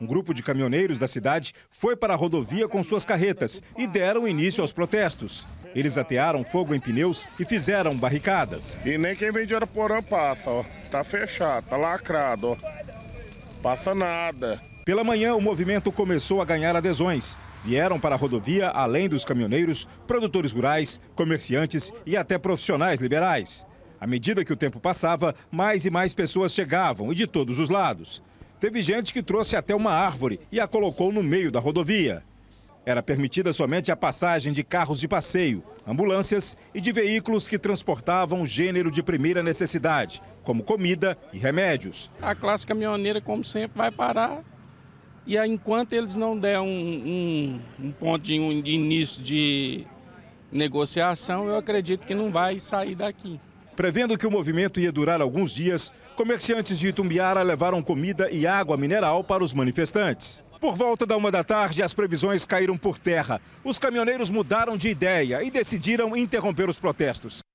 um grupo de caminhoneiros da cidade foi para a rodovia com suas carretas e deram início aos protestos. Eles atearam fogo em pneus e fizeram barricadas. E nem quem vem de Araporã passa, ó. Tá fechado, tá lacrado, ó. Passa nada. Pela manhã, o movimento começou a ganhar adesões. Vieram para a rodovia, além dos caminhoneiros, produtores rurais, comerciantes e até profissionais liberais. À medida que o tempo passava, mais e mais pessoas chegavam e de todos os lados. Teve gente que trouxe até uma árvore e a colocou no meio da rodovia. Era permitida somente a passagem de carros de passeio, ambulâncias e de veículos que transportavam gênero de primeira necessidade, como comida e remédios. A classe caminhoneira, como sempre, vai parar e enquanto eles não deram um, um, um ponto de um início de negociação, eu acredito que não vai sair daqui. Prevendo que o movimento ia durar alguns dias, comerciantes de Itumbiara levaram comida e água mineral para os manifestantes. Por volta da uma da tarde, as previsões caíram por terra. Os caminhoneiros mudaram de ideia e decidiram interromper os protestos.